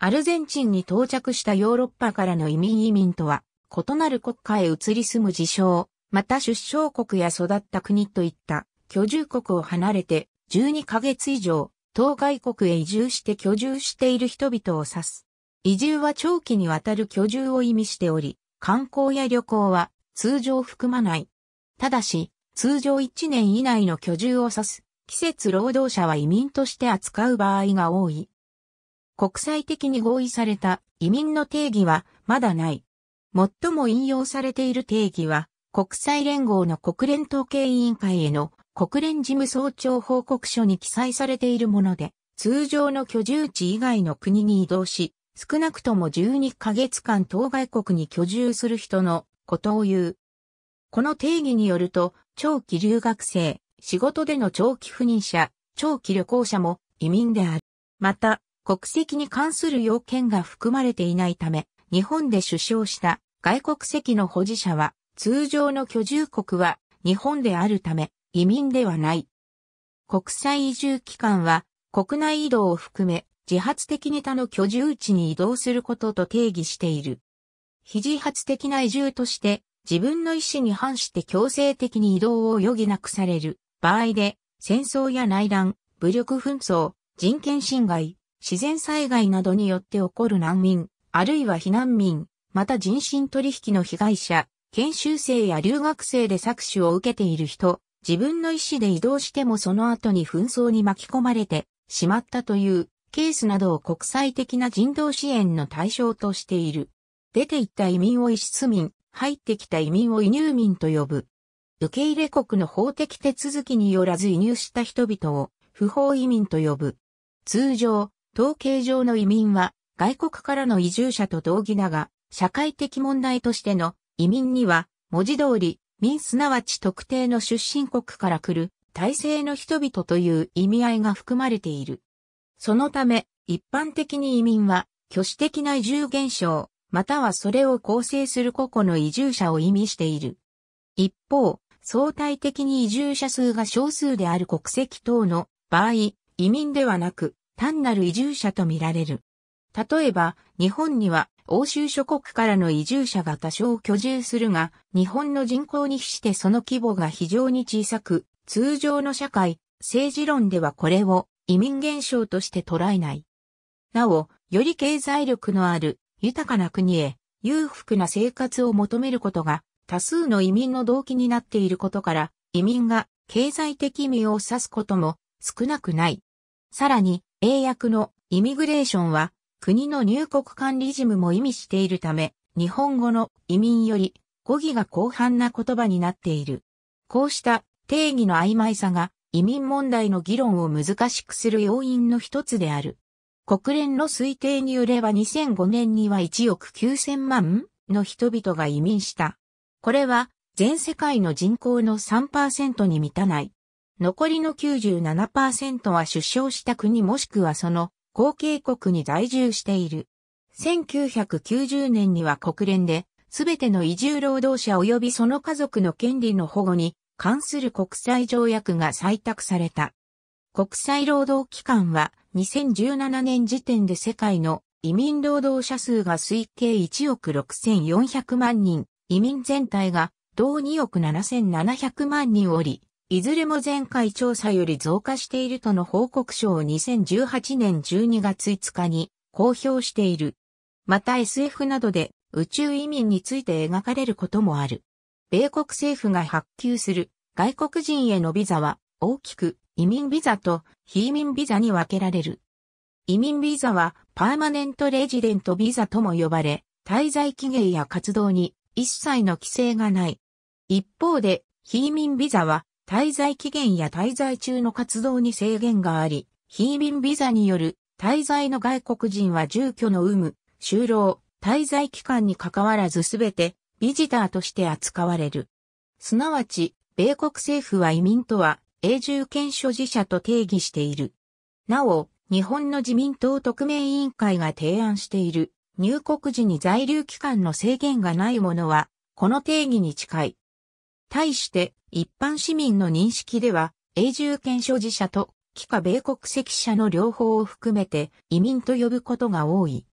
アルゼンチンに到着したヨーロッパからの移民移民とは、異なる国家へ移り住む事象、また出生国や育った国といった居住国を離れて12ヶ月以上、当該国へ移住して居住している人々を指す。移住は長期にわたる居住を意味しており、観光や旅行は通常含まない。ただし、通常1年以内の居住を指す季節労働者は移民として扱う場合が多い。国際的に合意された移民の定義はまだない。最も引用されている定義は、国際連合の国連統計委員会への国連事務総長報告書に記載されているもので、通常の居住地以外の国に移動し、少なくとも12ヶ月間当外国に居住する人のことを言う。この定義によると、長期留学生、仕事での長期赴任者、長期旅行者も移民である。また、国籍に関する要件が含まれていないため、日本で首相した外国籍の保持者は、通常の居住国は日本であるため、移民ではない。国際移住機関は、国内移動を含め、自発的に他の居住地に移動することと定義している。非自発的な移住として、自分の意思に反して強制的に移動を余儀なくされる場合で、戦争や内乱、武力紛争、人権侵害、自然災害などによって起こる難民、あるいは避難民、また人身取引の被害者、研修生や留学生で搾取を受けている人、自分の意思で移動してもその後に紛争に巻き込まれてしまったというケースなどを国際的な人道支援の対象としている。出て行った移民を移出民、入ってきた移民を移入民と呼ぶ。受け入れ国の法的手続きによらず移入した人々を不法移民と呼ぶ。通常、統計上の移民は外国からの移住者と同義だが、社会的問題としての移民には文字通り民すなわち特定の出身国から来る体制の人々という意味合いが含まれている。そのため、一般的に移民は挙手的な移住現象、またはそれを構成する個々の移住者を意味している。一方、相対的に移住者数が少数である国籍等の場合、移民ではなく、単なる移住者とみられる。例えば、日本には欧州諸国からの移住者が多少居住するが、日本の人口に比してその規模が非常に小さく、通常の社会、政治論ではこれを移民現象として捉えない。なお、より経済力のある豊かな国へ裕福な生活を求めることが多数の移民の動機になっていることから、移民が経済的意味を指すことも少なくない。さらに、英訳のイミグレーションは国の入国管理事務も意味しているため、日本語の移民より語義が広範な言葉になっている。こうした定義の曖昧さが移民問題の議論を難しくする要因の一つである。国連の推定によれば2005年には1億9000万の人々が移民した。これは全世界の人口の3%に満たない。残りの97%は出生した国もしくはその後継国に在住している。1990年には国連で、すべての移住労働者及びその家族の権利の保護に関する国際条約が採択された。国際労働機関は2017年時点で世界の移民労働者数が推計1億6400万人、移民全体が同2億7700万人おり、いずれも前回調査より増加しているとの報告書を2018年12月5日に公表している。また SF などで宇宙移民について描かれることもある。米国政府が発給する外国人へのビザは大きく移民ビザと非移民ビザに分けられる。移民ビザはパーマネントレジデントビザとも呼ばれ、滞在期限や活動に一切の規制がない。一方で、非移民ビザは滞在期限や滞在中の活動に制限があり、非民ビザによる滞在の外国人は住居の有無、就労、滞在期間に関わらずすべてビジターとして扱われる。すなわち、米国政府は移民とは永住権所持者と定義している。なお、日本の自民党特命委員会が提案している入国時に在留期間の制限がないものは、この定義に近い。対して一般市民の認識では永住権所持者と帰化米国籍者の両方を含めて移民と呼ぶことが多い。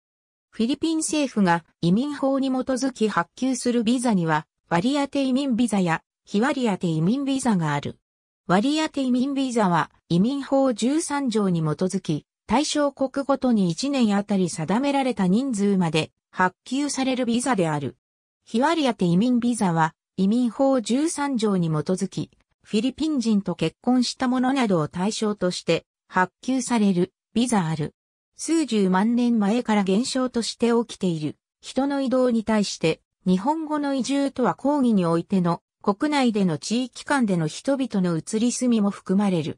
フィリピン政府が移民法に基づき発給するビザには割当移民ビザや非割当移民ビザがある。割当移民ビザは移民法13条に基づき対象国ごとに1年あたり定められた人数まで発給されるビザである。日割当移民ビザは移民法13条に基づき、フィリピン人と結婚した者などを対象として発給されるビザある。数十万年前から現象として起きている人の移動に対して日本語の移住とは抗議においての国内での地域間での人々の移り住みも含まれる。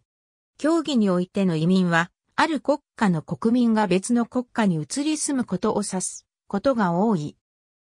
協議においての移民は、ある国家の国民が別の国家に移り住むことを指すことが多い。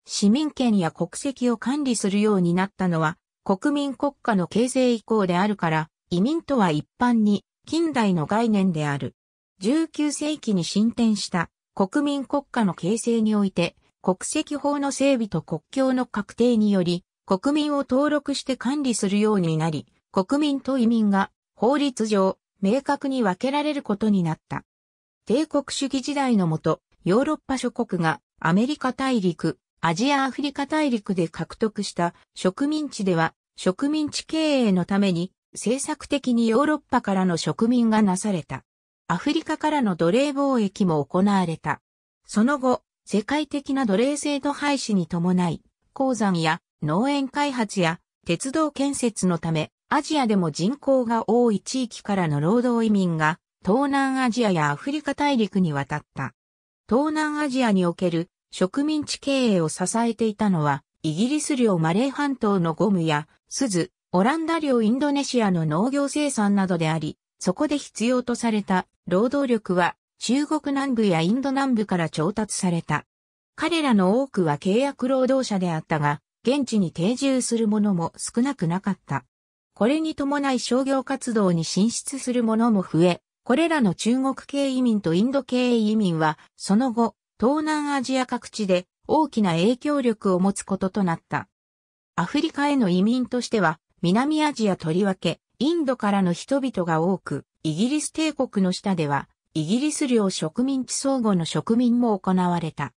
市民権や国籍を管理するようになったのは、国民国家の形成以降であるから、移民とは一般に近代の概念である。19世紀に進展した国民国家の形成において、国籍法の整備と国境の確定により、国民を登録して管理するようになり、国民と移民が法律上明確に分けられることになった。帝国主義時代のもと、ヨーロッパ諸国がアメリカ大陸、アジアアフリカ大陸で獲得した植民地では植民地経営のために政策的にヨーロッパからの植民がなされた。アフリカからの奴隷貿易も行われた。その後、世界的な奴隷制度廃止に伴い、鉱山や農園開発や鉄道建設のため、アジアでも人口が多い地域からの労働移民が東南アジアやアフリカ大陸に渡った。東南アジアにおける植民地経営を支えていたのは、イギリス領マレー半島のゴムや、鈴、オランダ領インドネシアの農業生産などであり、そこで必要とされた労働力は中国南部やインド南部から調達された。彼らの多くは契約労働者であったが、現地に定住する者も少なくなかった。これに伴い商業活動に進出する者も増え、これらの中国系移民とインド系移民は、その後、東南アジア各地で大きな影響力を持つこととなった。アフリカへの移民としては、南アジアとりわけ、インドからの人々が多く、イギリス帝国の下では、イギリス領植民地相互の植民も行われた。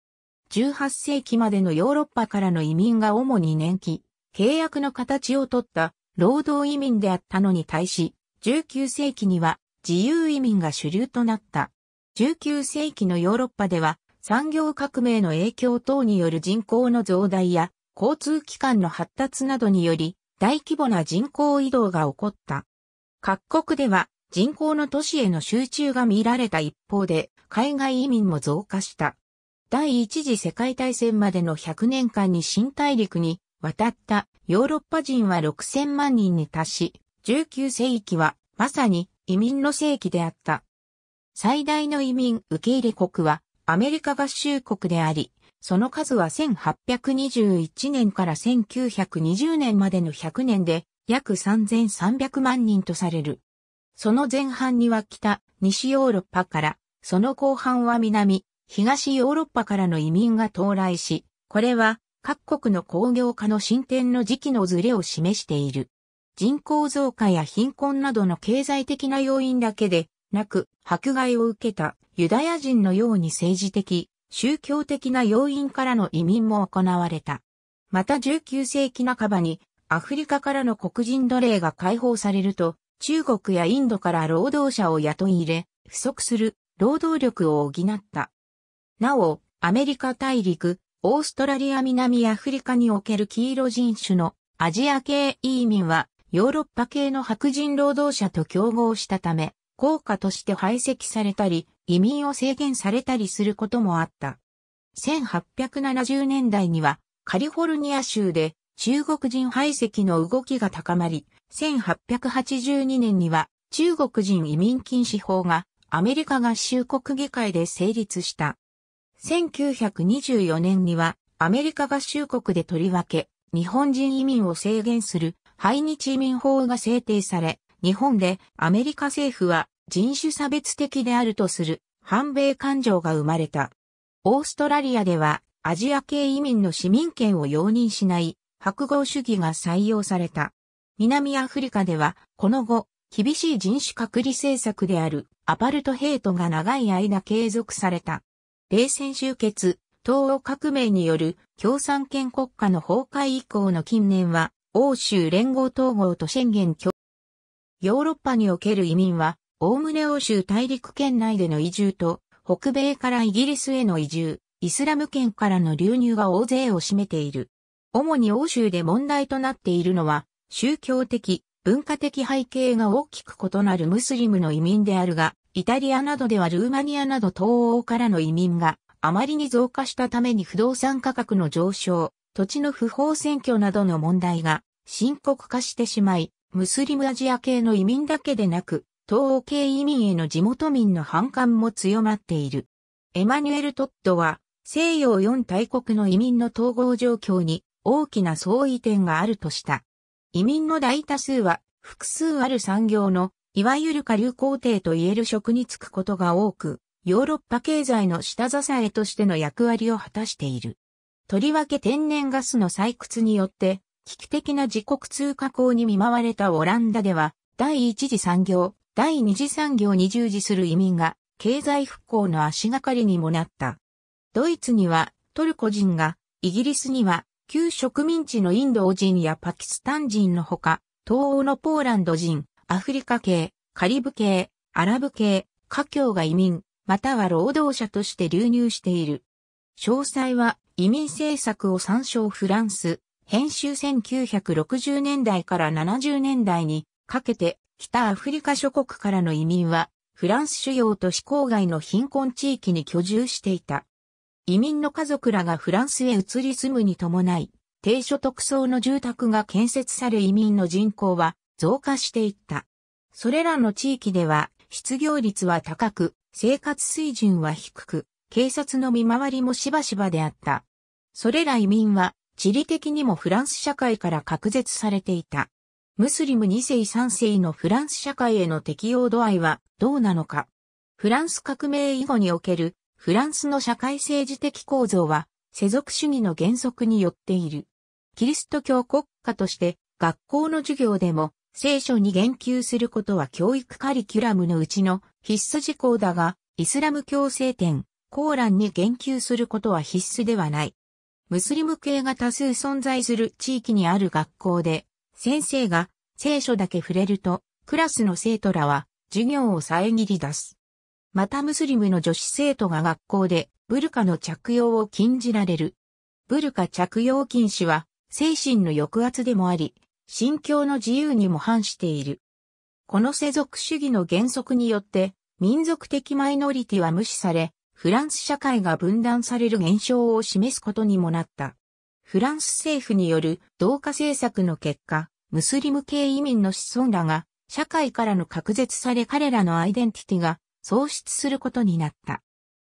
18世紀までのヨーロッパからの移民が主に年季、契約の形をとった労働移民であったのに対し、19世紀には自由移民が主流となった。19世紀のヨーロッパでは産業革命の影響等による人口の増大や交通機関の発達などにより大規模な人口移動が起こった。各国では人口の都市への集中が見られた一方で海外移民も増加した。第一次世界大戦までの100年間に新大陸に渡ったヨーロッパ人は6000万人に達し、19世紀はまさに移民の世紀であった。最大の移民受け入れ国はアメリカ合衆国であり、その数は1821年から1920年までの100年で約3300万人とされる。その前半には北、西ヨーロッパから、その後半は南、東ヨーロッパからの移民が到来し、これは各国の工業化の進展の時期のズレを示している。人口増加や貧困などの経済的な要因だけでなく迫害を受けたユダヤ人のように政治的、宗教的な要因からの移民も行われた。また19世紀半ばにアフリカからの黒人奴隷が解放されると、中国やインドから労働者を雇い入れ、不足する労働力を補った。なお、アメリカ大陸、オーストラリア南アフリカにおける黄色人種のアジア系移民はヨーロッパ系の白人労働者と競合したため、効果として排斥されたり、移民を制限されたりすることもあった。1870年代にはカリフォルニア州で中国人排斥の動きが高まり、1882年には中国人移民禁止法がアメリカ合衆国議会で成立した。1924年にはアメリカ合衆国でとりわけ日本人移民を制限する排日移民法が制定され、日本でアメリカ政府は人種差別的であるとする反米感情が生まれた。オーストラリアではアジア系移民の市民権を容認しない白豪主義が採用された。南アフリカではこの後厳しい人種隔離政策であるアパルトヘイトが長い間継続された。冷戦終結、東欧革命による共産権国家の崩壊以降の近年は欧州連合統合と宣言ヨーロッパにおける移民は、おおむね欧州大陸圏内での移住と、北米からイギリスへの移住、イスラム圏からの流入が大勢を占めている。主に欧州で問題となっているのは、宗教的、文化的背景が大きく異なるムスリムの移民であるが、イタリアなどではルーマニアなど東欧からの移民があまりに増加したために不動産価格の上昇、土地の不法占拠などの問題が深刻化してしまい、ムスリムアジア系の移民だけでなく、東欧系移民への地元民の反感も強まっている。エマニュエル・トッドは、西洋4大国の移民の統合状況に大きな相違点があるとした。移民の大多数は、複数ある産業の、いわゆる下流工程と言える職に就くことが多く、ヨーロッパ経済の下支えとしての役割を果たしている。とりわけ天然ガスの採掘によって、危機的な自国通貨港に見舞われたオランダでは、第一次産業、第二次産業に従事する移民が、経済復興の足がかりにもなった。ドイツには、トルコ人が、イギリスには、旧植民地のインド人やパキスタン人のほか、東欧のポーランド人、アフリカ系、カリブ系、アラブ系、華僑が移民、または労働者として流入している。詳細は移民政策を参照フランス、編集1960年代から70年代にかけて北アフリカ諸国からの移民はフランス主要都市郊外の貧困地域に居住していた。移民の家族らがフランスへ移り住むに伴い、低所得層の住宅が建設され移民の人口は増加していった。それらの地域では失業率は高く、生活水準は低く、警察の見回りもしばしばであった。それら移民は地理的にもフランス社会から隔絶されていた。ムスリム2世3世のフランス社会への適用度合いはどうなのか。フランス革命以後におけるフランスの社会政治的構造は世俗主義の原則によっている。キリスト教国家として学校の授業でも聖書に言及することは教育カリキュラムのうちの必須事項だが、イスラム教聖典、コーランに言及することは必須ではない。ムスリム系が多数存在する地域にある学校で、先生が聖書だけ触れると、クラスの生徒らは授業を遮り出す。またムスリムの女子生徒が学校でブルカの着用を禁じられる。ブルカ着用禁止は精神の抑圧でもあり、信教の自由にも反している。この世俗主義の原則によって、民族的マイノリティは無視され、フランス社会が分断される現象を示すことにもなった。フランス政府による同化政策の結果、ムスリム系移民の子孫らが社会からの隔絶され彼らのアイデンティティが喪失することになった。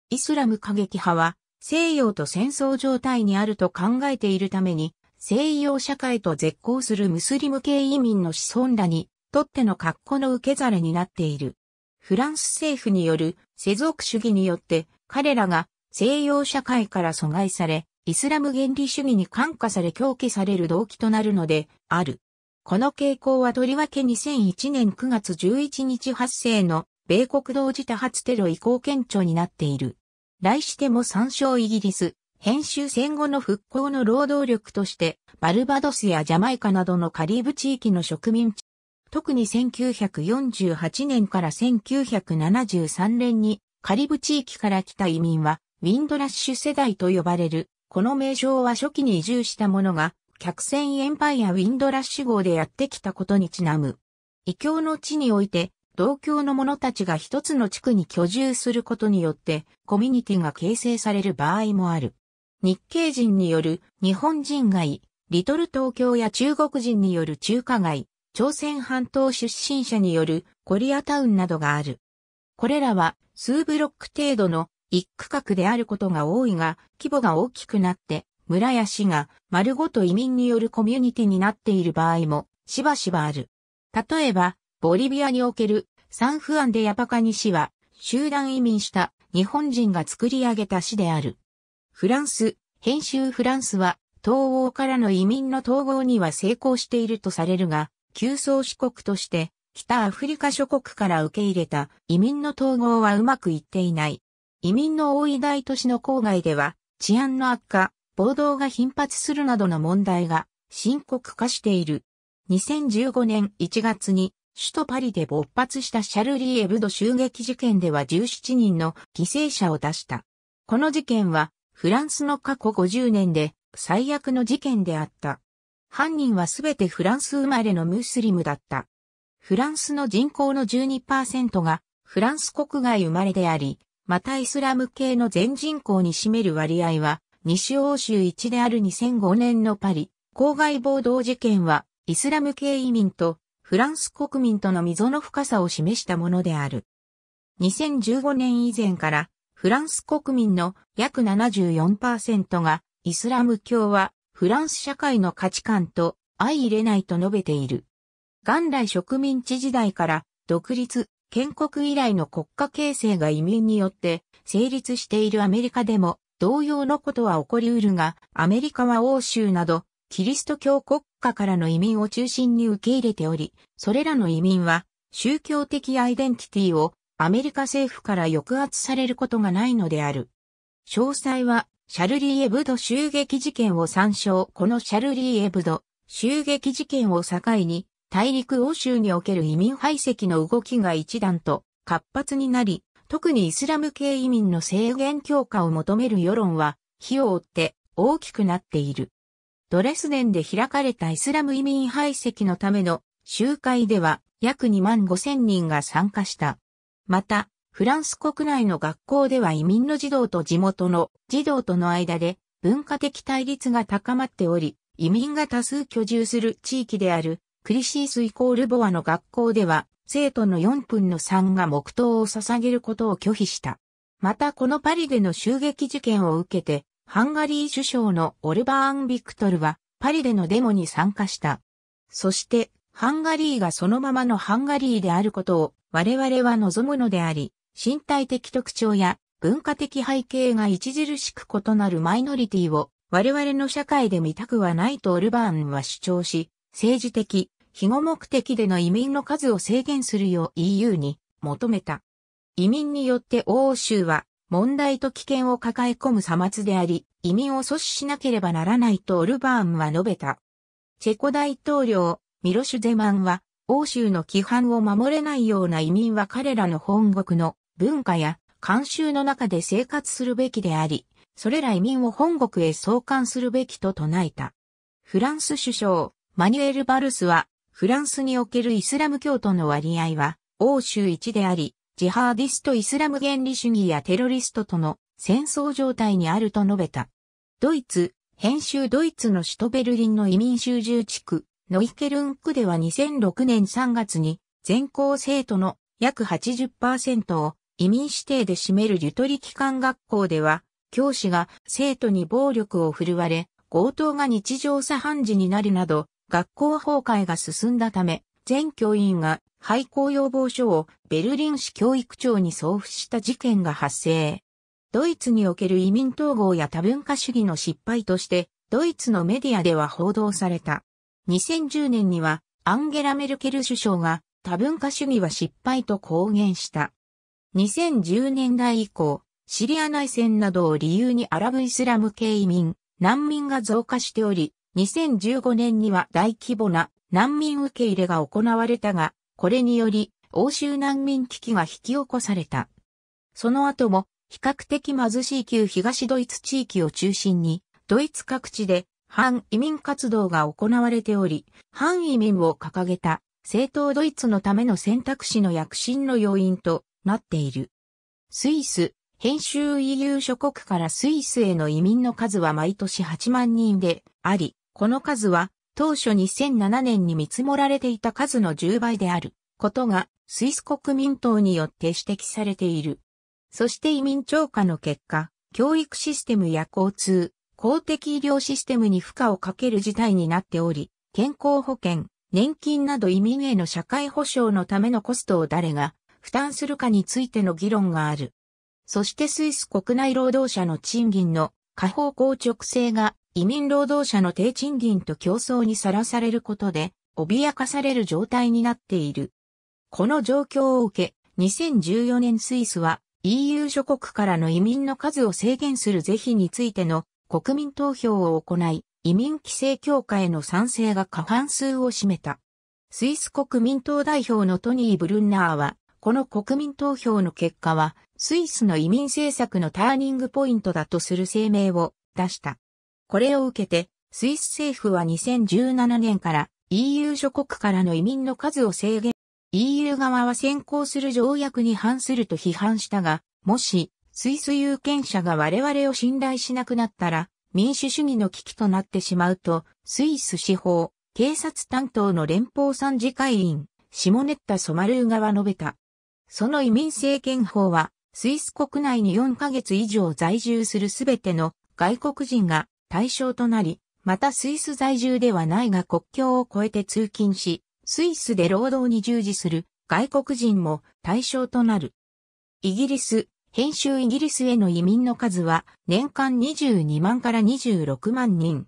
イスラム過激派は西洋と戦争状態にあると考えているために西洋社会と絶交するムスリム系移民の子孫らにとっての格好の受け皿になっている。フランス政府による世俗主義によって彼らが西洋社会から阻害され、イスラム原理主義に感化され狂気される動機となるのである。この傾向はとりわけ2001年9月11日発生の米国同時多発テロ以降顕著になっている。来しても参照イギリス、編集戦後の復興の労働力として、バルバドスやジャマイカなどのカリブ地域の植民地、特に1948年から1973年にカリブ地域から来た移民は、ウィンドラッシュ世代と呼ばれる。この名称は初期に移住した者が、客船エンパイアウィンドラッシュ号でやってきたことにちなむ。異教の地において、同郷の者たちが一つの地区に居住することによって、コミュニティが形成される場合もある。日系人による日本人街、リトル東京や中国人による中華街、朝鮮半島出身者によるコリアタウンなどがある。これらは数ブロック程度の一区画であることが多いが、規模が大きくなって、村や市が丸ごと移民によるコミュニティになっている場合もしばしばある。例えば、ボリビアにおけるサンフアンでヤパカニ市は集団移民した日本人が作り上げた市である。フランス、編集フランスは東欧からの移民の統合には成功しているとされるが、急走四国として北アフリカ諸国から受け入れた移民の統合はうまくいっていない。移民の多い大都市の郊外では治安の悪化、暴動が頻発するなどの問題が深刻化している。2015年1月に首都パリで勃発したシャルリー・エブド襲撃事件では17人の犠牲者を出した。この事件はフランスの過去50年で最悪の事件であった。犯人はすべてフランス生まれのムスリムだった。フランスの人口の12%がフランス国外生まれであり、またイスラム系の全人口に占める割合は、西欧州一である2005年のパリ、郊外暴動事件は、イスラム系移民とフランス国民との溝の深さを示したものである。2015年以前から、フランス国民の約74%が、イスラム教はフランス社会の価値観と相入れないと述べている。元来植民地時代から独立、建国以来の国家形成が移民によって成立しているアメリカでも同様のことは起こりうるが、アメリカは欧州などキリスト教国家からの移民を中心に受け入れており、それらの移民は宗教的アイデンティティをアメリカ政府から抑圧されることがないのである。詳細はシャルリー・エブド襲撃事件を参照。このシャルリー・エブド襲撃事件を境に、大陸欧州における移民排斥の動きが一段と活発になり、特にイスラム系移民の制限強化を求める世論は、火を追って大きくなっている。ドレスデンで開かれたイスラム移民排斥のための集会では約2万5千人が参加した。また、フランス国内の学校では移民の児童と地元の児童との間で文化的対立が高まっており、移民が多数居住する地域であるクリシースイコールボアの学校では、生徒の4分の3が黙祷を捧げることを拒否した。またこのパリでの襲撃事件を受けて、ハンガリー首相のオルバーン・ビクトルは、パリでのデモに参加した。そして、ハンガリーがそのままのハンガリーであることを我々は望むのであり、身体的特徴や文化的背景が著しく異なるマイノリティを我々の社会で見たくはないとオルバーンは主張し、政治的、非語目的での移民の数を制限するよう EU に求めた。移民によって欧州は問題と危険を抱え込む差末であり、移民を阻止しなければならないとオルバーンは述べた。チェコ大統領、ミロシュゼマンは、欧州の規範を守れないような移民は彼らの本国の文化や慣習の中で生活するべきであり、それら移民を本国へ送還するべきと唱えた。フランス首相、マニュエル・バルスは、フランスにおけるイスラム教徒の割合は、欧州一であり、ジハーディスト・イスラム原理主義やテロリストとの戦争状態にあると述べた。ドイツ、編集ドイツの首都ベルリンの移民集中地区、ノイケルンクでは2006年3月に、全校生徒の約80%を移民指定で占めるデュトリ機関学校では、教師が生徒に暴力を振るわれ、強盗が日常茶飯事になるなど、学校崩壊が進んだため、全教員が廃校要望書をベルリン市教育庁に送付した事件が発生。ドイツにおける移民統合や多文化主義の失敗として、ドイツのメディアでは報道された。2010年には、アンゲラ・メルケル首相が、多文化主義は失敗と公言した。2010年代以降、シリア内戦などを理由にアラブイスラム系移民、難民が増加しており、2015年には大規模な難民受け入れが行われたが、これにより欧州難民危機が引き起こされた。その後も比較的貧しい旧東ドイツ地域を中心に、ドイツ各地で反移民活動が行われており、反移民を掲げた正当ドイツのための選択肢の躍進の要因となっている。スイス、編集 EU 諸国からスイスへの移民の数は毎年8万人であり、この数は当初2007年に見積もられていた数の10倍であることがスイス国民党によって指摘されている。そして移民超過の結果、教育システムや交通、公的医療システムに負荷をかける事態になっており、健康保険、年金など移民への社会保障のためのコストを誰が負担するかについての議論がある。そしてスイス国内労働者の賃金の下方硬直性が移民労働者の低賃金と競争にさらされることで、脅かされる状態になっている。この状況を受け、2014年スイスは EU 諸国からの移民の数を制限する是非についての国民投票を行い、移民規制強化への賛成が過半数を占めた。スイス国民党代表のトニー・ブルンナーは、この国民投票の結果は、スイスの移民政策のターニングポイントだとする声明を出した。これを受けて、スイス政府は2017年から EU 諸国からの移民の数を制限。EU 側は先行する条約に反すると批判したが、もし、スイス有権者が我々を信頼しなくなったら、民主主義の危機となってしまうと、スイス司法、警察担当の連邦参事会員、シモネッタ・ソマルー側述べた。その移民政権法は、スイス国内に4ヶ月以上在住するすべての外国人が対象となり、またスイス在住ではないが国境を越えて通勤し、スイスで労働に従事する外国人も対象となる。イギリス、編集イギリスへの移民の数は年間22万から26万人。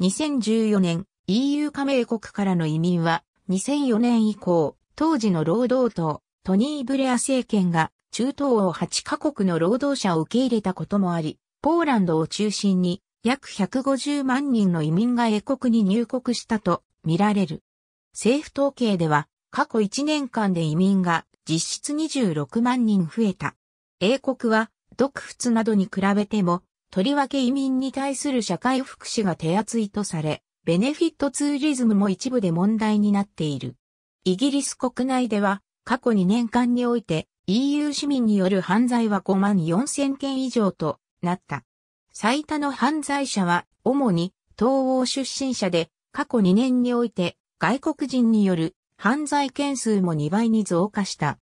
2014年 EU 加盟国からの移民は2004年以降、当時の労働党トニー・ブレア政権が中東を8カ国の労働者を受け入れたこともあり、ポーランドを中心に約150万人の移民が英国に入国したと見られる。政府統計では過去1年間で移民が実質26万人増えた。英国は独仏などに比べても、とりわけ移民に対する社会福祉が手厚いとされ、ベネフィットツーリズムも一部で問題になっている。イギリス国内では過去2年間において EU 市民による犯罪は5万4千件以上となった。最多の犯罪者は、主に東欧出身者で、過去2年において外国人による犯罪件数も2倍に増加した。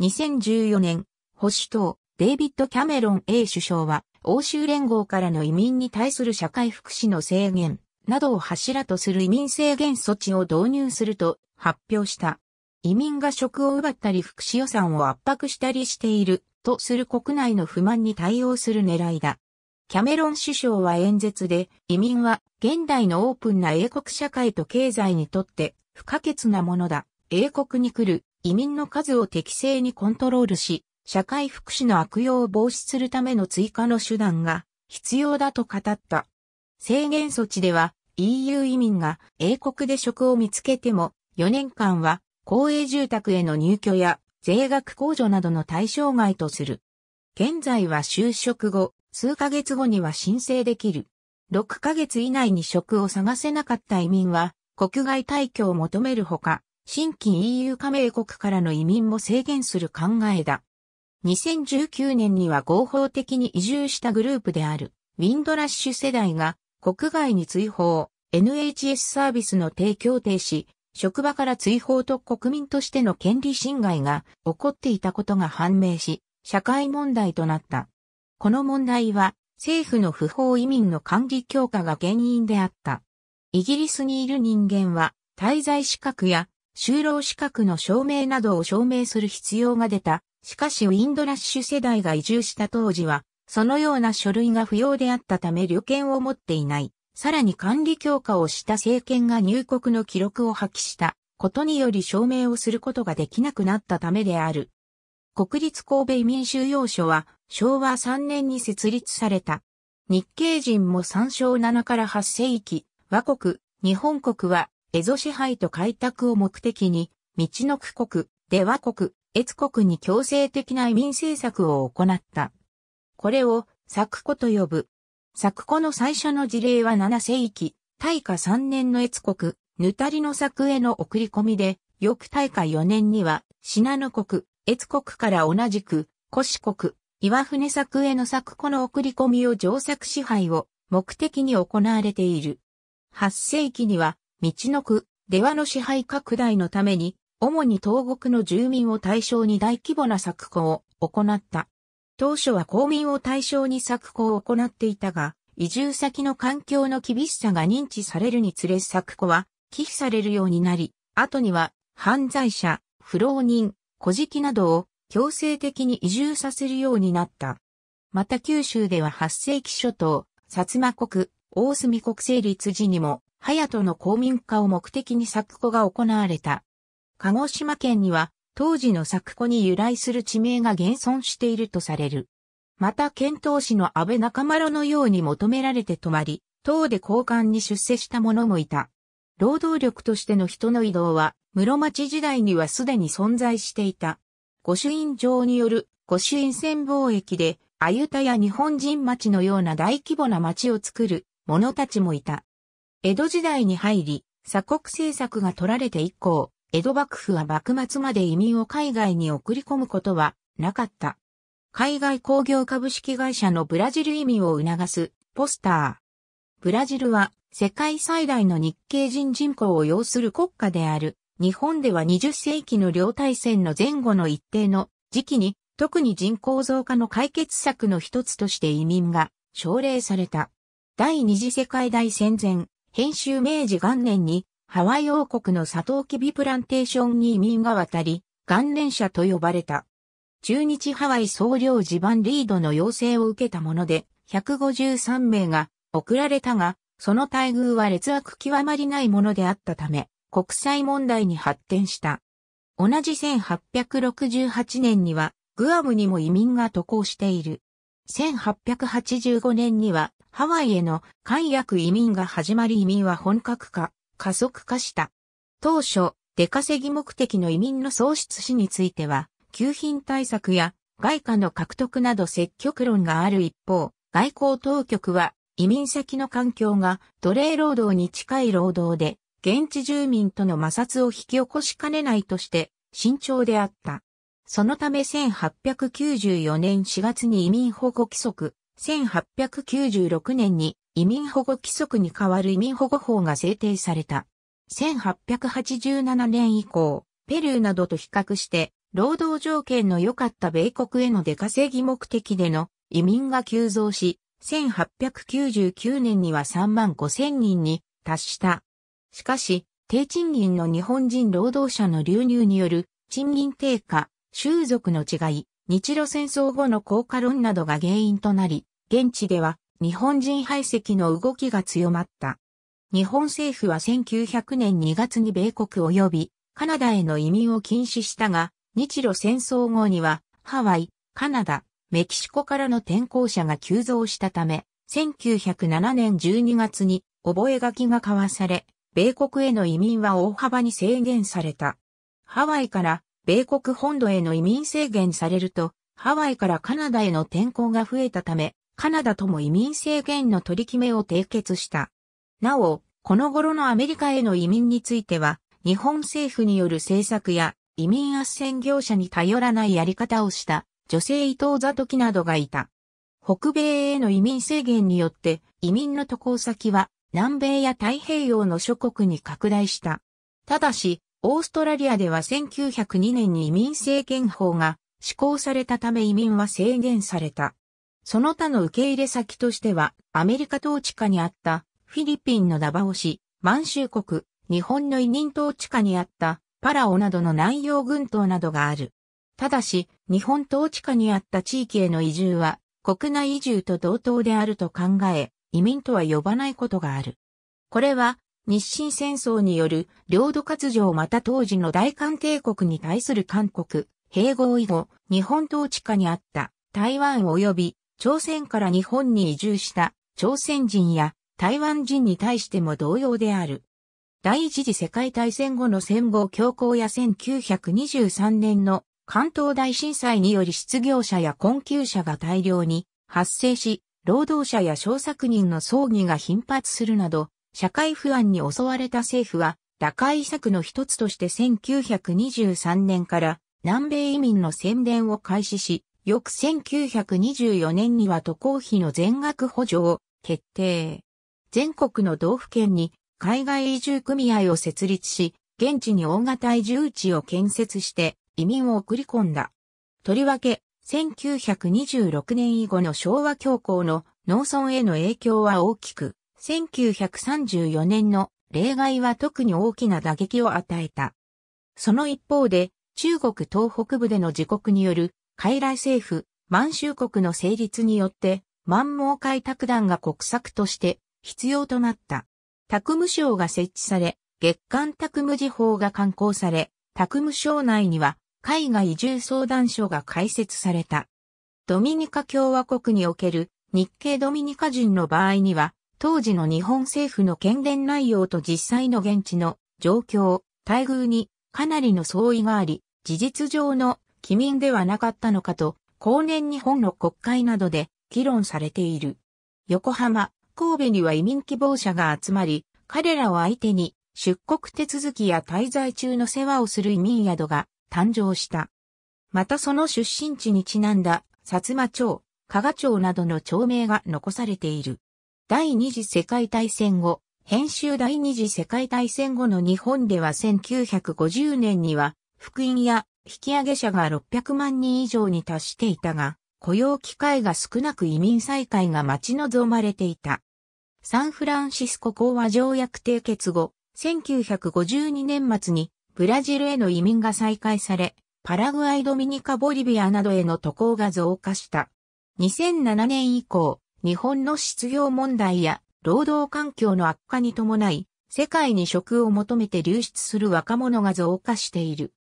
2014年、保守党、デイビッド・キャメロン A 首相は、欧州連合からの移民に対する社会福祉の制限などを柱とする移民制限措置を導入すると発表した。移民が職を奪ったり福祉予算を圧迫したりしているとする国内の不満に対応する狙いだ。キャメロン首相は演説で、移民は現代のオープンな英国社会と経済にとって不可欠なものだ。英国に来る移民の数を適正にコントロールし、社会福祉の悪用を防止するための追加の手段が必要だと語った。制限措置では EU 移民が英国で職を見つけても4年間は公営住宅への入居や税額控除などの対象外とする。現在は就職後、数ヶ月後には申請できる。6ヶ月以内に職を探せなかった移民は、国外退去を求めるほか、新規 EU 加盟国からの移民も制限する考えだ。2019年には合法的に移住したグループである、ウィンドラッシュ世代が、国外に追放、NHS サービスの提供停止、職場から追放と国民としての権利侵害が起こっていたことが判明し、社会問題となった。この問題は政府の不法移民の管理強化が原因であった。イギリスにいる人間は滞在資格や就労資格の証明などを証明する必要が出た。しかしウィンドラッシュ世代が移住した当時は、そのような書類が不要であったため旅券を持っていない。さらに管理強化をした政権が入国の記録を破棄したことにより証明をすることができなくなったためである。国立神戸移民収容所は昭和3年に設立された。日系人も3章7から8世紀、和国、日本国は、蝦夷支配と開拓を目的に、道の区国、出和国、越国に強制的な移民政策を行った。これを、作古と呼ぶ。作古の最初の事例は7世紀、大化3年の越国、ぬたりの作への送り込みで、翌大化4年には、信濃国、越国から同じく、古四国、岩船作への作子の送り込みを上作支配を目的に行われている。8世紀には、道の区、出羽の支配拡大のために、主に東国の住民を対象に大規模な作庫を行った。当初は公民を対象に作庫を行っていたが、移住先の環境の厳しさが認知されるにつれ作庫は寄付されるようになり、後には犯罪者、不老人、古事記などを強制的に移住させるようになった。また九州では8世紀初頭、薩摩国、大隅国成立時にも、隼人の公民化を目的に作古が行われた。鹿児島県には、当時の作古に由来する地名が現存しているとされる。また、遣唐使の安倍中丸のように求められて泊まり、党で交換に出世した者もいた。労働力としての人の移動は、室町時代にはすでに存在していた。御朱印状による御朱印船貿易で、アユタや日本人町のような大規模な町を作る者たちもいた。江戸時代に入り、鎖国政策が取られて以降、江戸幕府は幕末まで移民を海外に送り込むことはなかった。海外工業株式会社のブラジル移民を促すポスター。ブラジルは世界最大の日系人人口を要する国家である。日本では20世紀の両大戦の前後の一定の時期に、特に人口増加の解決策の一つとして移民が奨励された。第二次世界大戦前、編集明治元年に、ハワイ王国のサトウキビプランテーションに移民が渡り、元年者と呼ばれた。中日ハワイ総領地盤リードの要請を受けたもので、153名が送られたが、その待遇は劣悪極まりないものであったため、国際問題に発展した。同じ1868年には、グアムにも移民が渡航している。1885年には、ハワイへの解約移民が始まり移民は本格化、加速化した。当初、出稼ぎ目的の移民の創出死については、給品対策や外貨の獲得など積極論がある一方、外交当局は移民先の環境が奴隷労働に近い労働で現地住民との摩擦を引き起こしかねないとして慎重であった。そのため1894年4月に移民保護規則、1896年に移民保護規則に代わる移民保護法が制定された。1887年以降、ペルーなどと比較して、労働条件の良かった米国への出稼ぎ目的での移民が急増し、1899年には3万5千人に達した。しかし、低賃金の日本人労働者の流入による賃金低下、習俗の違い、日露戦争後の効果論などが原因となり、現地では日本人排斥の動きが強まった。日本政府は1900年2月に米国及びカナダへの移民を禁止したが、日露戦争後にはハワイ、カナダ、メキシコからの転校者が急増したため、1907年12月に覚書が交わされ、米国への移民は大幅に制限された。ハワイから米国本土への移民制限されると、ハワイからカナダへの転校が増えたため、カナダとも移民制限の取り決めを締結した。なお、この頃のアメリカへの移民については、日本政府による政策や移民斡旋業者に頼らないやり方をした女性伊藤座時などがいた。北米への移民制限によって移民の渡航先は南米や太平洋の諸国に拡大した。ただし、オーストラリアでは1902年に移民政権法が施行されたため移民は制限された。その他の受け入れ先としては、アメリカ統治下にあったフィリピンのダバオ市、満州国、日本の委任統治下にあったパラオなどの南洋群島などがある。ただし、日本統治下にあった地域への移住は、国内移住と同等であると考え、移民とは呼ばないことがある。これは、日清戦争による領土割譲また当時の大韓帝国に対する韓国、併合以後、日本統治下にあった台湾及び朝鮮から日本に移住した朝鮮人や台湾人に対しても同様である。第一次世界大戦後の戦後強行や1923年の関東大震災により失業者や困窮者が大量に発生し、労働者や小作人の葬儀が頻発するなど、社会不安に襲われた政府は、打開策の一つとして1923年から南米移民の宣伝を開始し、翌1924年には渡航費の全額補助を決定。全国の道府県に海外移住組合を設立し、現地に大型移住地を建設して移民を送り込んだ。とりわけ、1926年以後の昭和恐慌の農村への影響は大きく、1934年の例外は特に大きな打撃を与えた。その一方で、中国東北部での自国による、傀儡政府、満州国の成立によって、満毛開拓団が国策として必要となった。宅務省が設置され、月間宅務時報が刊行され、宅務省内には海外移住相談所が開設された。ドミニカ共和国における日系ドミニカ人の場合には、当時の日本政府の権限内容と実際の現地の状況、待遇にかなりの相違があり、事実上の機民ではなかったのかと、後年日本の国会などで議論されている。横浜、神戸には移民希望者が集まり、彼らを相手に出国手続きや滞在中の世話をする移民宿が誕生した。またその出身地にちなんだ、薩摩町、加賀町などの町名が残されている。第二次世界大戦後、編集第二次世界大戦後の日本では1950年には、福音や引き上げ者が600万人以上に達していたが、雇用機会が少なく移民再開が待ち望まれていた。サンフランシスコ講和条約締結後、1952年末にブラジルへの移民が再開され、パラグアイドミニカボリビアなどへの渡航が増加した。2007年以降、日本の失業問題や労働環境の悪化に伴い、世界に職を求めて流出する若者が増加している。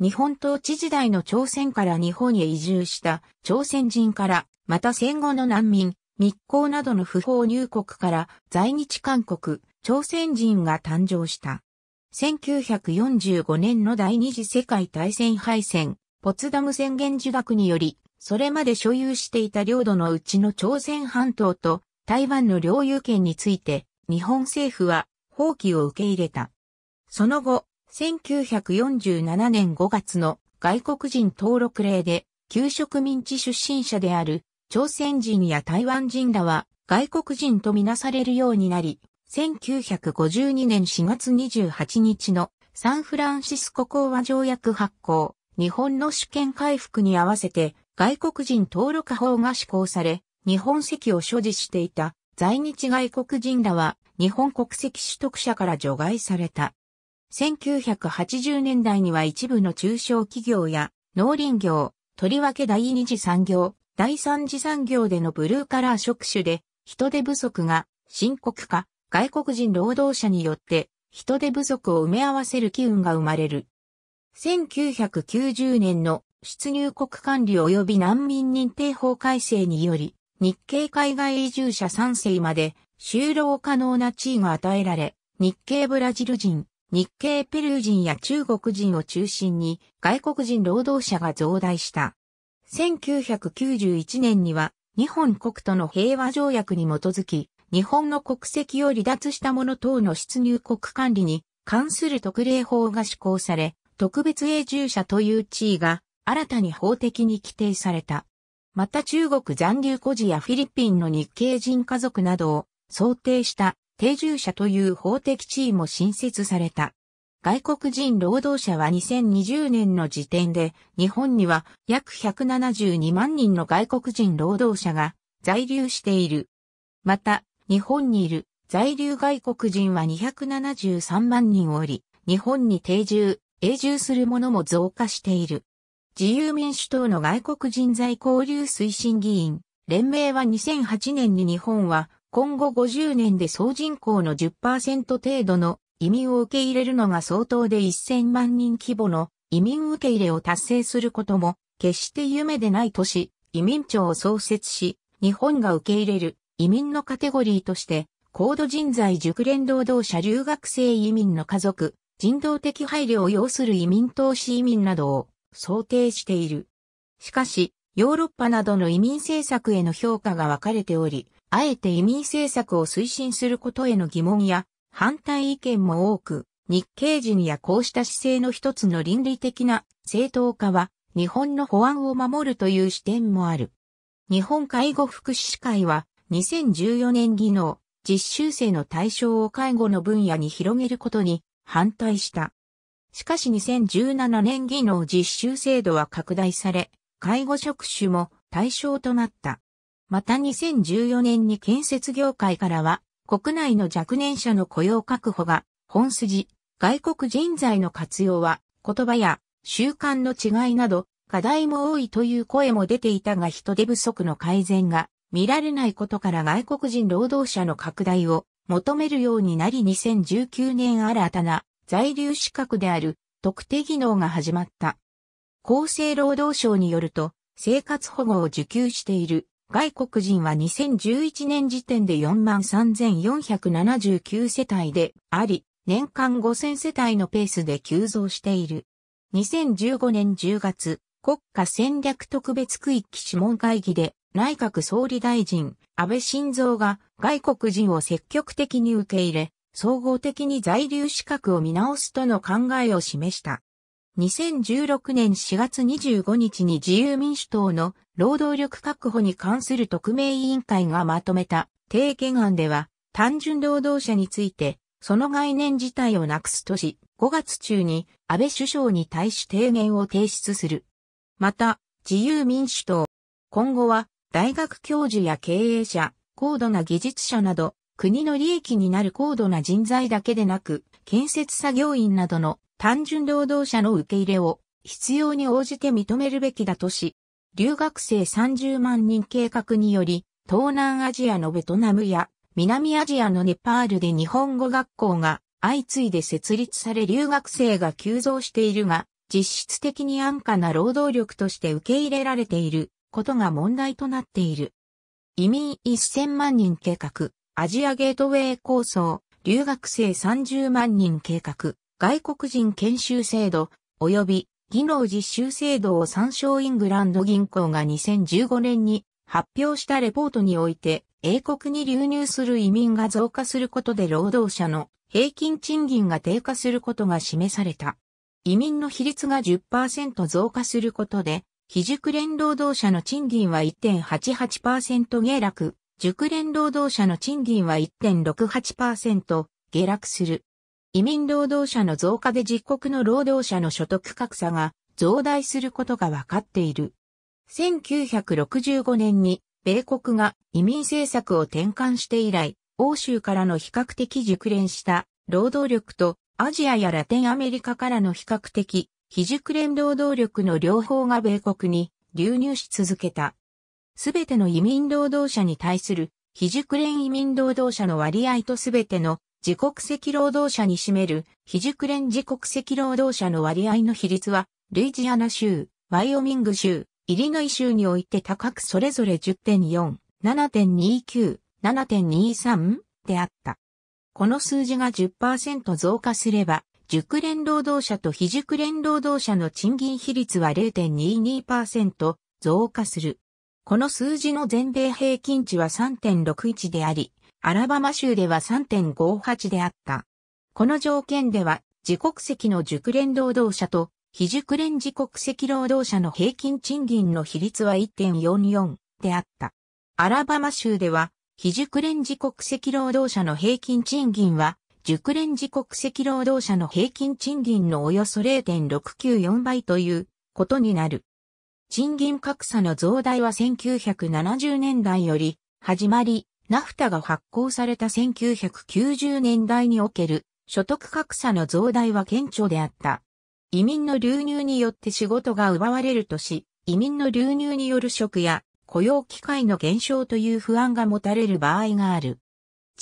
日本統治時代の朝鮮から日本へ移住した朝鮮人から、また戦後の難民、密航などの不法入国から在日韓国、朝鮮人が誕生した。1945年の第二次世界大戦敗戦、ポツダム宣言受諾により、それまで所有していた領土のうちの朝鮮半島と台湾の領有権について、日本政府は放棄を受け入れた。その後、1947年5月の外国人登録令で、旧植民地出身者である朝鮮人や台湾人らは外国人とみなされるようになり、1952年4月28日のサンフランシスコ講和条約発行、日本の主権回復に合わせて外国人登録法が施行され、日本籍を所持していた在日外国人らは日本国籍取得者から除外された。1980年代には一部の中小企業や農林業、とりわけ第二次産業、第三次産業でのブルーカラー職種で人手不足が深刻化、外国人労働者によって人手不足を埋め合わせる機運が生まれる。1990年の出入国管理及び難民認定法改正により、日系海外移住者3世まで就労可能な地位が与えられ、日系ブラジル人、日系ペルー人や中国人を中心に外国人労働者が増大した。1991年には日本国との平和条約に基づき日本の国籍を離脱した者等の出入国管理に関する特例法が施行され、特別永住者という地位が新たに法的に規定された。また中国残留孤児やフィリピンの日系人家族などを想定した定住者という法的地位も新設された。外国人労働者は2020年の時点で日本には約172万人の外国人労働者が在留している。また日本にいる在留外国人は273万人おり、日本に定住、永住する者も増加している。自由民主党の外国人在交流推進議員、連盟は2008年に日本は今後50年で総人口の10%程度の移民を受け入れるのが相当で1000万人規模の移民受け入れを達成することも決して夢でない都市、移民庁を創設し、日本が受け入れる移民のカテゴリーとして、高度人材熟練労働者留学生移民の家族、人道的配慮を要する移民投資移民などを想定している。しかし、ヨーロッパなどの移民政策への評価が分かれており、あえて移民政策を推進することへの疑問や反対意見も多く、日系人やこうした姿勢の一つの倫理的な正当化は日本の保安を守るという視点もある。日本介護福祉士会は2014年技能、実習生の対象を介護の分野に広げることに反対した。しかし2017年技能実習制度は拡大され、介護職種も対象となった。また2014年に建設業界からは、国内の若年者の雇用確保が本筋、外国人材の活用は言葉や習慣の違いなど課題も多いという声も出ていたが人手不足の改善が見られないことから外国人労働者の拡大を求めるようになり2019年新たな在留資格である特定技能が始まった。厚生労働省によると生活保護を受給している外国人は2011年時点で43,479世帯であり、年間5000世帯のペースで急増している。2015年10月、国家戦略特別区域諮問会議で内閣総理大臣、安倍晋三が外国人を積極的に受け入れ、総合的に在留資格を見直すとの考えを示した。2016年4月25日に自由民主党の労働力確保に関する特命委員会がまとめた提言案では、単純労働者について、その概念自体をなくすとし、5月中に安倍首相に対し提言を提出する。また、自由民主党、今後は大学教授や経営者、高度な技術者など、国の利益になる高度な人材だけでなく、建設作業員などの単純労働者の受け入れを必要に応じて認めるべきだとし、留学生30万人計画により、東南アジアのベトナムや南アジアのネパールで日本語学校が相次いで設立され留学生が急増しているが、実質的に安価な労働力として受け入れられていることが問題となっている。移民1000万人計画、アジアゲートウェイ構想、留学生30万人計画、外国人研修制度、及び技能実習制度を参照イングランド銀行が2015年に発表したレポートにおいて、英国に流入する移民が増加することで労働者の平均賃金が低下することが示された。移民の比率が10%増加することで、非熟練労働者の賃金は1.88%下落、熟練労働者の賃金は1.68%下落する。移民労働者の増加で実国の労働者の所得格差が増大することが分かっている。1965年に米国が移民政策を転換して以来、欧州からの比較的熟練した労働力とアジアやラテンアメリカからの比較的非熟練労働力の両方が米国に流入し続けた。すべての移民労働者に対する非熟練移民労働者の割合とすべての自国籍労働者に占める非熟練自国籍労働者の割合の比率は、ルイジアナ州、ワイオミング州、イリノイ州において高くそれぞれ10.4、7.29、7.23であった。この数字が10%増加すれば、熟練労働者と非熟練労働者の賃金比率は0.22%増加する。この数字の全米平均値は3.61であり、アラバマ州では3.58であった。この条件では、自国籍の熟練労働者と非熟練自国籍労働者の平均賃金の比率は1.44であった。アラバマ州では、非熟練自国籍労働者の平均賃金は熟練時国籍労働者の平均賃金のおよそ0.694倍ということになる。賃金格差の増大は1970年代より始まり、ナフタが発行された1990年代における所得格差の増大は顕著であった。移民の流入によって仕事が奪われるとし、移民の流入による職や雇用機会の減少という不安が持たれる場合がある。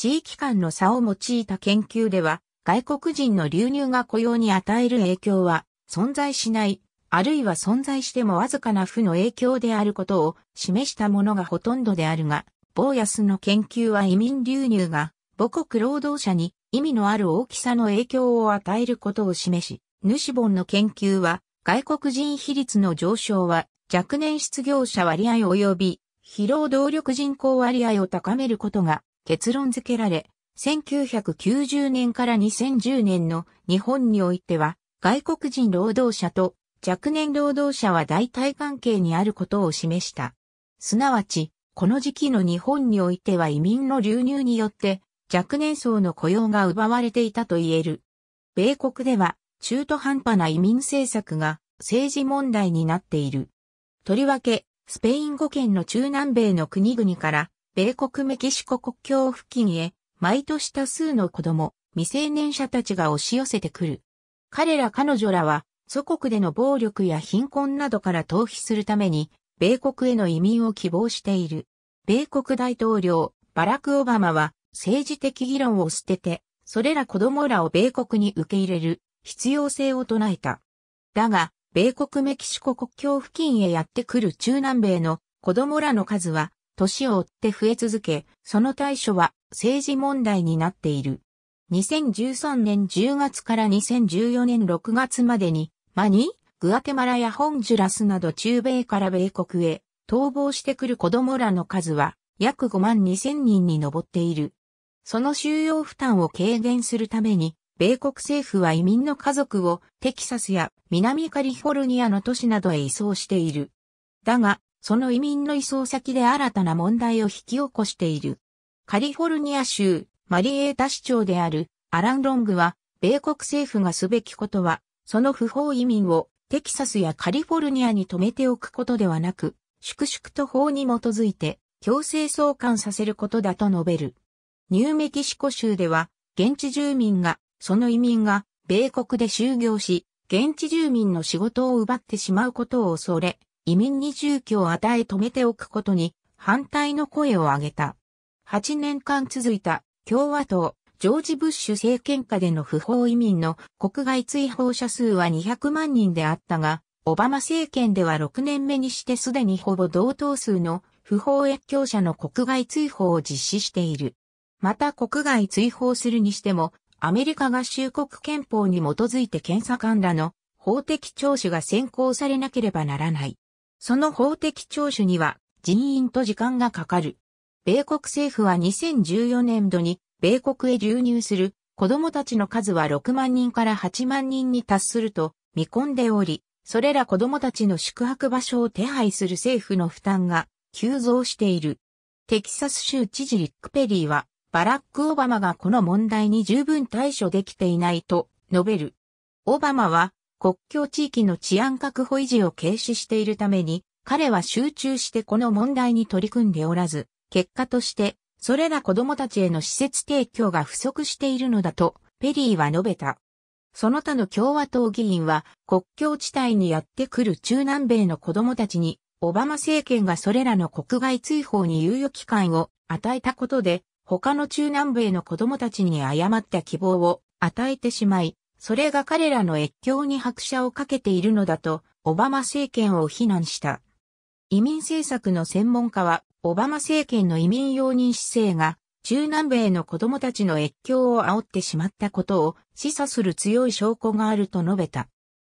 地域間の差を用いた研究では、外国人の流入が雇用に与える影響は存在しない、あるいは存在してもわずかな負の影響であることを示したものがほとんどであるが、ボーヤスの研究は移民流入が母国労働者に意味のある大きさの影響を与えることを示し、ヌシボンの研究は外国人比率の上昇は若年失業者割合及び疲労動力人口割合を高めることが結論付けられ、1990年から2010年の日本においては、外国人労働者と若年労働者は代替関係にあることを示した。すなわち、この時期の日本においては移民の流入によって若年層の雇用が奪われていたと言える。米国では中途半端な移民政策が政治問題になっている。とりわけ、スペイン語圏の中南米の国々から米国メキシコ国境付近へ、毎年多数の子供、未成年者たちが押し寄せてくる。彼ら彼女らは、祖国での暴力や貧困などから逃避するために、米国への移民を希望している。米国大統領、バラク・オバマは、政治的議論を捨てて、それら子供らを米国に受け入れる必要性を唱えた。だが、米国メキシコ国境付近へやってくる中南米の子供らの数は年を追って増え続け、その対処は政治問題になっている。2013年10月から2014年6月までに、マニ、グアテマラやホンジュラスなど中米から米国へ逃亡してくる子供らの数は約5万2000人に上っている。その収容負担を軽減するために、米国政府は移民の家族をテキサスや南カリフォルニアの都市などへ移送している。だが、その移民の移送先で新たな問題を引き起こしている。カリフォルニア州、マリエータ市長であるアラン・ロングは、米国政府がすべきことは、その不法移民をテキサスやカリフォルニアに止めておくことではなく、粛々と法に基づいて強制送還させることだと述べる。ニューメキシコ州では、現地住民が、その移民が、米国で就業し、現地住民の仕事を奪ってしまうことを恐れ、移民に住居を与え止めておくことに反対の声を上げた。8年間続いた共和党ジョージ・ブッシュ政権下での不法移民の国外追放者数は200万人であったが、オバマ政権では6年目にしてすでにほぼ同等数の不法越境者の国外追放を実施している。また国外追放するにしても、アメリカ合衆国憲法に基づいて検査官らの法的聴取が先行されなければならない。その法的聴取には人員と時間がかかる。米国政府は2014年度に米国へ流入する子供たちの数は6万人から8万人に達すると見込んでおり、それら子供たちの宿泊場所を手配する政府の負担が急増している。テキサス州知事リック・ペリーは、バラック・オバマがこの問題に十分対処できていないと述べる。オバマは国境地域の治安確保維持を軽視しているために、彼は集中してこの問題に取り組んでおらず、結果として、それら子供たちへの施設提供が不足しているのだと、ペリーは述べた。その他の共和党議員は、国境地帯にやってくる中南米の子供たちに、オバマ政権がそれらの国外追放に猶予期間を与えたことで、他の中南米の子供たちに誤った希望を与えてしまい、それが彼らの越境に拍車をかけているのだと、オバマ政権を非難した。移民政策の専門家は、オバマ政権の移民容認姿勢が、中南米の子供たちの越境を煽ってしまったことを示唆する強い証拠があると述べた。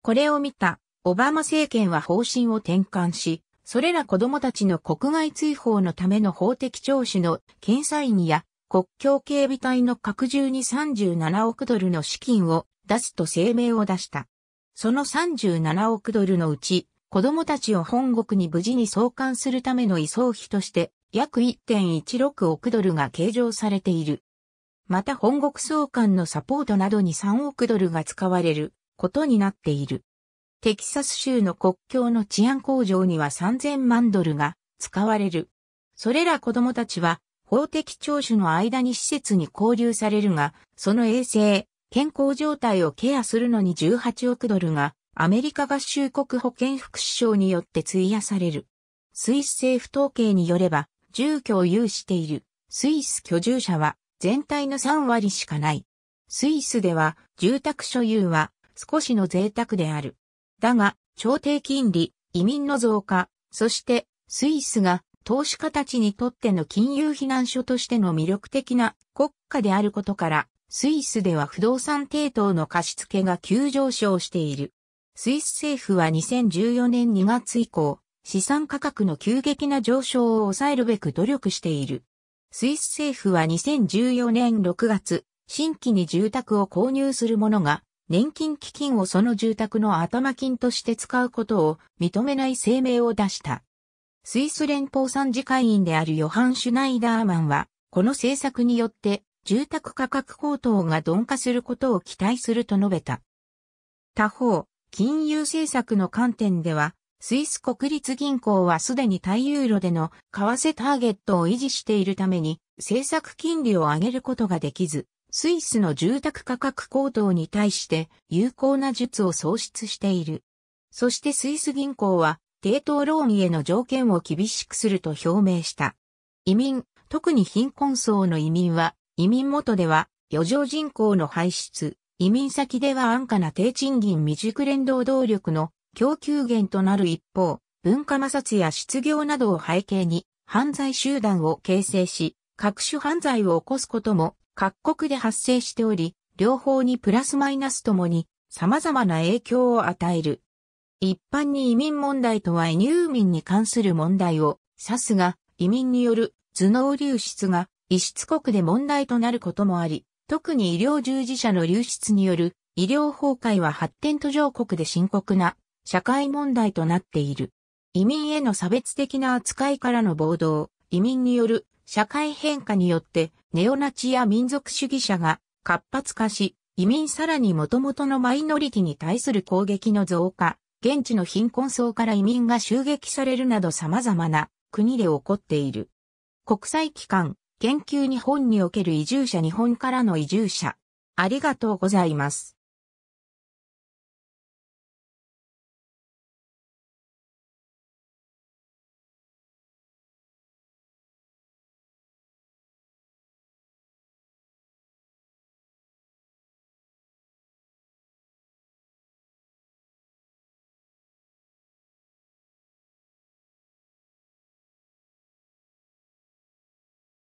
これを見た、オバマ政権は方針を転換し、それら子供たちの国外追放のための法的聴取の検査員や国境警備隊の拡充に37億ドルの資金を出すと声明を出した。その37億ドルのうち、子供たちを本国に無事に送還するための移送費として、約1.16億ドルが計上されている。また本国送還のサポートなどに3億ドルが使われることになっている。テキサス州の国境の治安向上には3000万ドルが使われる。それら子供たちは法的聴取の間に施設に交留されるが、その衛生、健康状態をケアするのに18億ドルがアメリカ合衆国保健福祉省によって費やされる。スイス政府統計によれば、住居を有しているスイス居住者は全体の3割しかない。スイスでは住宅所有は少しの贅沢である。だが、超低金利、移民の増加、そしてスイスが投資家たちにとっての金融避難所としての魅力的な国家であることから、スイスでは不動産抵当の貸付が急上昇している。スイス政府は2014年2月以降、資産価格の急激な上昇を抑えるべく努力している。スイス政府は2014年6月、新規に住宅を購入する者が、年金基金をその住宅の頭金として使うことを認めない声明を出した。スイス連邦参事会員であるヨハン・シュナイダーマンは、この政策によって住宅価格高騰が鈍化することを期待すると述べた。他方、金融政策の観点では、スイス国立銀行はすでに対ユーロでの為替ターゲットを維持しているために政策金利を上げることができず、スイスの住宅価格高騰に対して有効な術を創出している。そしてスイス銀行は低等ローンへの条件を厳しくすると表明した。移民、特に貧困層の移民は移民元では余剰人口の排出、移民先では安価な低賃金未熟連動動力の供給源となる一方、文化摩擦や失業などを背景に犯罪集団を形成し、各種犯罪を起こすことも各国で発生しており、両方にプラスマイナスともに様々な影響を与える。一般に移民問題とは移入民に関する問題を指すが、移民による頭脳流出が異質国で問題となることもあり、特に医療従事者の流出による医療崩壊は発展途上国で深刻な社会問題となっている。移民への差別的な扱いからの暴動、移民による社会変化によってネオナチや民族主義者が活発化し、移民さらに元々のマイノリティに対する攻撃の増加、現地の貧困層から移民が襲撃されるなど様々な国で起こっている。国際機関、研究日本における移住者日本からの移住者。ありがとうございます。